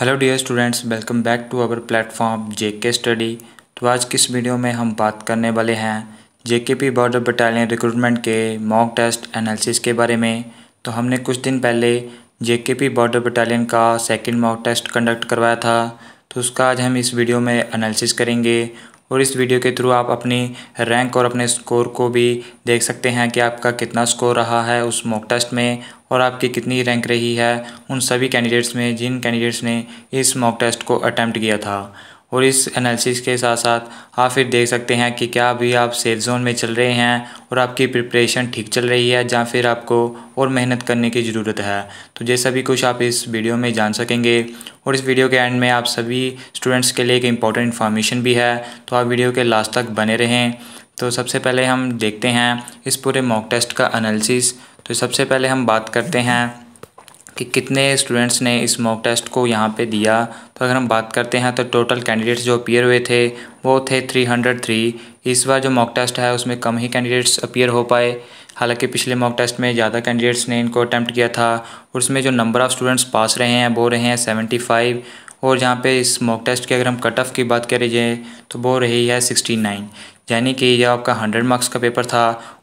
hello dear students welcome back to our platform JK study तो आज किस video में हम बात करने वाले हैं जेकेपी बॉर्डर बटालियन रिक्रूटमेंट के मॉक टेस्ट एनालिसिस के बारे में तो हमने कुछ दिन पहले जेकेपी बॉर्डर बटालियन का सेकंड मॉक टेस्ट कंडक्ट करवाया था तो उसका आज हम इस वीडियो में एनालिसिस करेंगे और इस वीडियो के थ्रू आप अपनी रैंक और अपने स्कोर को भी देख सकते हैं कि आपका कितना स्कोर रहा है उस मॉक टेस्ट में और आपकी कितनी रैंक रही है उन सभी कैंडिडेट्स में जिन कैंडिडेट्स ने इस मॉक टेस्ट को अटैम्प्ट किया था और इस एनालिसिस के साथ साथ आप फिर देख सकते हैं कि क्या अभी आप सेल जोन में चल रहे हैं और आपकी प्रिपरेशन ठीक चल रही है या फिर आपको और मेहनत करने की ज़रूरत है तो ये सभी कुछ आप इस वीडियो में जान सकेंगे और इस वीडियो के एंड में आप सभी स्टूडेंट्स के लिए एक इंपॉर्टेंट इन्फॉर्मेशन भी है तो आप वीडियो के लास्ट तक बने रहें तो सबसे पहले हम देखते हैं इस पूरे मॉक टेस्ट का एनालिसिस तो सबसे पहले हम बात करते हैं कि कितने स्टूडेंट्स ने इस मॉक टेस्ट को यहाँ पे दिया तो अगर हम बात करते हैं तो टोटल कैंडिडेट्स जो अपीयर हुए थे वो थे 303 इस बार जो मॉक टेस्ट है उसमें कम ही कैंडिडेट्स अपीयर हो पाए हालांकि पिछले मॉक टेस्ट में ज़्यादा कैंडिडेट्स ने इनको अटैम्प्ट किया था और उसमें जो नंबर ऑफ़ स्टूडेंट्स पास रहे हैं वो रहे हैं सेवेंटी और जहाँ पे इस मॉक टेस्ट की अगर हम कट ऑफ़ की बात करें जाए तो वो रही है सिक्सटी नाइन यानी कि जो आपका हंड्रेड मार्क्स का पेपर था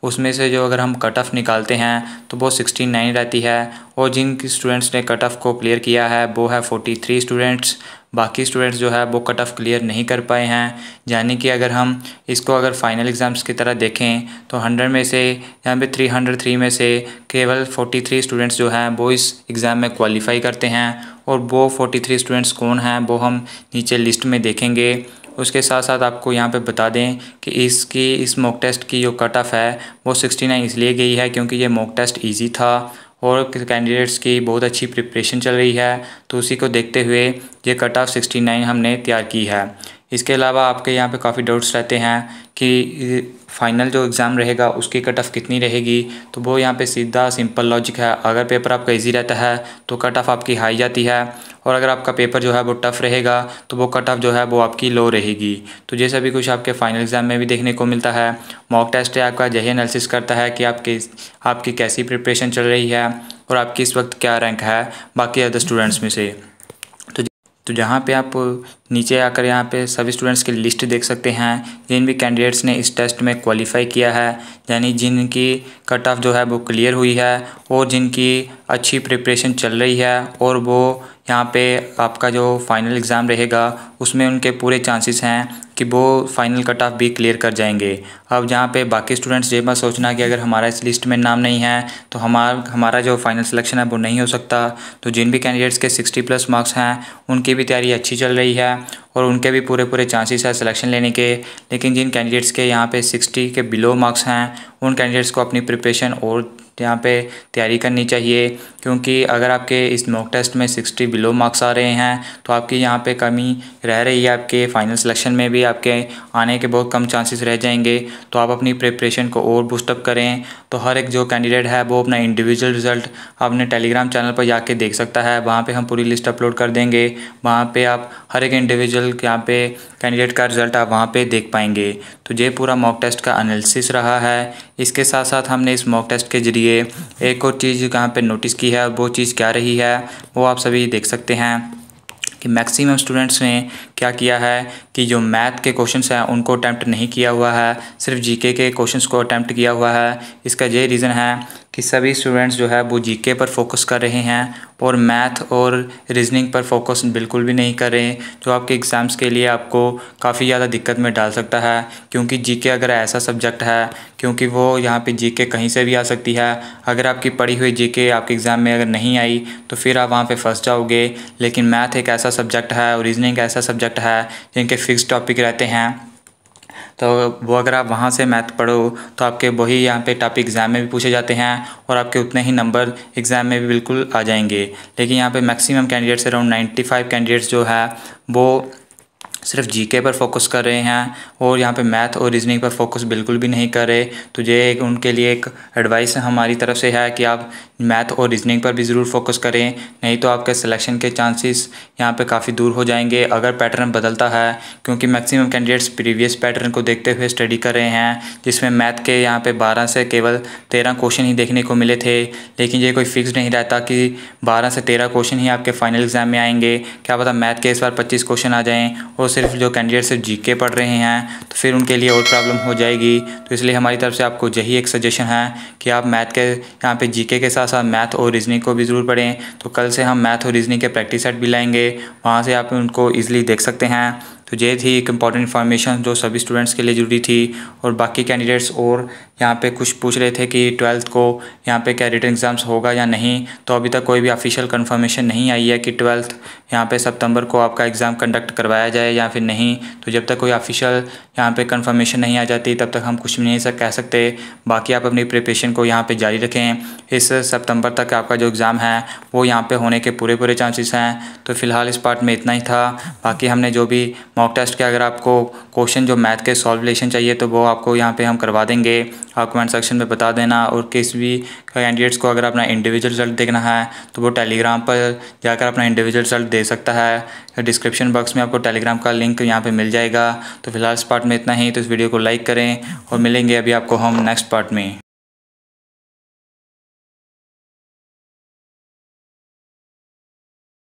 उसमें से जो अगर हम कट ऑफ निकालते हैं तो वो सिक्सटी नाइन रहती है और जिन स्टूडेंट्स ने कट ऑफ को क्लियर किया है वो है फोर्टी थ्री स्टूडेंट्स बाकी स्टूडेंट्स जो है वो कट ऑफ क्लियर नहीं कर पाए हैं यानी कि अगर हम इसको अगर फाइनल एग्ज़ाम्स की तरह देखें तो हंड्रेड में से यहाँ पर थ्री हंड्रेड थ्री में से केवल फोर्टी थ्री स्टूडेंट्स जो हैं वो इस एग्ज़ाम में क्वालिफाई करते हैं और वो फोर्टी थ्री स्टूडेंट्स कौन हैं वो हम नीचे लिस्ट में देखेंगे उसके साथ साथ आपको यहाँ पे बता दें कि इसकी इस मॉक टेस्ट की जो कट ऑफ है वो 69 इसलिए गई है क्योंकि ये मॉक टेस्ट ईजी था और कैंडिडेट्स की बहुत अच्छी प्रिपरेशन चल रही है तो उसी को देखते हुए ये कट ऑफ नाइन हमने तैयार की है इसके अलावा आपके यहाँ पे काफ़ी डाउट्स रहते हैं कि फाइनल जो एग्ज़ाम रहेगा उसकी कट ऑफ कितनी रहेगी तो वो यहाँ पे सीधा सिंपल लॉजिक है अगर पेपर आपका इजी रहता है तो कट ऑफ आपकी हाई जाती है और अगर आपका पेपर जो है वो टफ़ रहेगा तो वो कट ऑफ जो है वो आपकी लो रहेगी तो ये सभी कुछ आपके फाइनल एग्ज़ाम में भी देखने को मिलता है मॉक टेस्ट है आपका यही एनालिसिस करता है कि आपकी आपकी कैसी प्रिपरेशन चल रही है और आपकी इस वक्त क्या रैंक है बाकी अदर स्टूडेंट्स में से तो जहाँ पे आप नीचे आकर यहाँ पे सभी स्टूडेंट्स की लिस्ट देख सकते हैं जिन भी कैंडिडेट्स ने इस टेस्ट में क्वालिफाई किया है यानी जिनकी कट ऑफ जो है वो क्लियर हुई है और जिनकी अच्छी प्रिपरेशन चल रही है और वो यहाँ पे आपका जो फाइनल एग्ज़ाम रहेगा उसमें उनके पूरे चांसेस हैं कि वो फाइनल कट ऑफ भी क्लियर कर जाएंगे अब जहाँ पे बाकी स्टूडेंट्स ये बात सोचना कि अगर हमारा इस लिस्ट में नाम नहीं है तो हमारा हमारा जो फाइनल सिलेक्शन है वो नहीं हो सकता तो जिन भी कैंडिडेट्स के सिक्सटी प्लस मार्क्स हैं उनकी भी तैयारी अच्छी चल रही है और उनके भी पूरे पूरे चांसेस है सिलेक्शन लेने के लेकिन जिन कैंडिडेट्स के यहाँ पे सिक्सटी के बिलो मार्क्स हैं उन कैंडिडेट्स को अपनी प्रिपरेशन और यहाँ पे तैयारी करनी चाहिए क्योंकि अगर आपके इस मॉक टेस्ट में सिक्सटी बिलो मार्क्स आ रहे हैं तो आपकी यहाँ पे कमी रह रही है आपके फाइनल सिलेक्शन में भी आपके आने के बहुत कम चांसेस रह जाएंगे तो आप अपनी प्रिपरेशन को और बूस्टअप करें तो हर एक जो कैंडिडेट है वो अपना इंडिविजुअल रिजल्ट अपने टेलीग्राम चैनल पर जाके देख सकता है वहाँ पर हम पूरी लिस्ट अपलोड कर देंगे वहाँ पर आप हर एक इंडिविजुअल यहाँ पे कैंडिडेट का रिज़ल्ट आप वहाँ पर देख पाएंगे तो ये पूरा मॉक टेस्ट का एनालिसिस रहा है इसके साथ साथ हमने इस मॉक टेस्ट के ज़रिए एक और चीज़ यहाँ पर नोटिस की की है वो चीज़ क्या रही है वो आप सभी देख सकते हैं कि मैक्सिमम स्टूडेंट्स ने क्या किया है कि जो मैथ के क्वेश्चंस हैं उनको अटैम्प्ट नहीं किया हुआ है सिर्फ जीके के क्वेश्चंस को अटैम्प्ट किया हुआ है इसका ये रीज़न है कि सभी स्टूडेंट्स जो है वो जीके पर फोकस कर रहे हैं और मैथ और रीजनिंग पर फोकस बिल्कुल भी नहीं कर रहे हैं जो आपके एग्ज़ाम्स के लिए आपको काफ़ी ज़्यादा दिक्कत में डाल सकता है क्योंकि जीके अगर ऐसा सब्जेक्ट है क्योंकि वो यहाँ पे जीके कहीं से भी आ सकती है अगर आपकी पढ़ी हुई जीके आपके एग्ज़ाम में अगर नहीं आई तो फिर आप वहाँ पर फंस जाओगे लेकिन मैथ एक ऐसा सब्जेक्ट है और रीजनिंग ऐसा सब्जेक्ट है जिनके फिक्स टॉपिक रहते हैं तो वो अगर आप वहाँ से मैथ पढ़ो तो आपके वही यहाँ पे टॉपिक एग्ज़ाम में भी पूछे जाते हैं और आपके उतने ही नंबर एग्ज़ाम में भी बिल्कुल आ जाएंगे लेकिन यहाँ पे मैक्सिमम कैंडिडेट्स अराउंड 95 कैंडिडेट्स जो है वो सिर्फ जीके पर फोकस कर रहे हैं और यहाँ पे मैथ और रीजनिंग पर फोकस बिल्कुल भी नहीं कर रहे तो ये एक उनके लिए एक एडवाइस हमारी तरफ से है कि आप मैथ और रीजनिंग पर भी ज़रूर फोकस करें नहीं तो आपके सिलेक्शन के चांसेस यहाँ पे काफ़ी दूर हो जाएंगे अगर पैटर्न बदलता है क्योंकि मैक्सिमम कैंडिडेट्स प्रीवियस पैटर्न को देखते हुए स्टडी कर रहे हैं जिसमें मैथ के यहाँ पर बारह से केवल तेरह क्वेश्चन ही देखने को मिले थे लेकिन ये कोई फिक्स नहीं रहता कि बारह से तेरह क्वेश्चन ही आपके फाइनल एग्ज़ाम में आएंगे क्या पता मैथ के इस बार पच्चीस क्वेश्चन आ जाएँ और सिर्फ जो कैंडिडेट सिर्फ के पढ़ रहे हैं तो फिर उनके लिए और प्रॉब्लम हो जाएगी तो इसलिए हमारी तरफ से आपको यही एक सजेशन है कि आप मैथ के यहाँ पे जीके के साथ साथ मैथ और रीजनिंग को भी ज़रूर पढ़ें तो कल से हम मैथ और रीजनिंग के प्रैक्टिस सेट भी लाएंगे वहाँ से आप उनको ईजिली देख सकते हैं तो ये थी एक इम्पॉर्टेंट इन्फॉर्मेशन जो सभी स्टूडेंट्स के लिए ज़रूरी थी और बाकी कैंडिडेट्स और यहाँ पे कुछ पूछ रहे थे कि ट्वेल्थ को यहाँ पे क्या रिटर्न एग्ज़ाम्स होगा या नहीं तो अभी तक कोई भी ऑफिशियल कन्फर्मेशन नहीं आई है कि ट्वेल्थ यहाँ पे सितंबर को आपका एग्ज़ाम कंडक्ट करवाया जाए या फिर नहीं तो जब तक कोई ऑफिशियल यहाँ पे कन्फर्मेशन नहीं आ जाती तब तक हम कुछ भी नहीं सक कह सकते बाकी आप अपनी प्रिपरेशन को यहाँ पर जारी रखें इस सप्तम्बर तक आपका जो एग्ज़ाम है वो यहाँ पर होने के पूरे पूरे चांसेस हैं तो फ़िलहाल इस पार्ट में इतना ही था बाकी हमने जो भी मॉक टेस्ट के अगर आपको क्वेश्चन जो मैथ के सॉल्वलेशन चाहिए तो वो आपको यहाँ पे हम करवा देंगे आप कमेंट सेक्शन में बता देना और किस भी कैंडिडेट्स को अगर अपना इंडिविजुअल रिजल्ट देखना है तो वो टेलीग्राम पर जाकर अपना इंडिविजुअल रिजल्ट दे सकता है डिस्क्रिप्शन बॉक्स में आपको टेलीग्राम का लिंक यहाँ पर मिल जाएगा तो फिलहाल इस पार्ट में इतना ही तो इस वीडियो को लाइक करें और मिलेंगे अभी आपको हम नेक्स्ट पार्ट में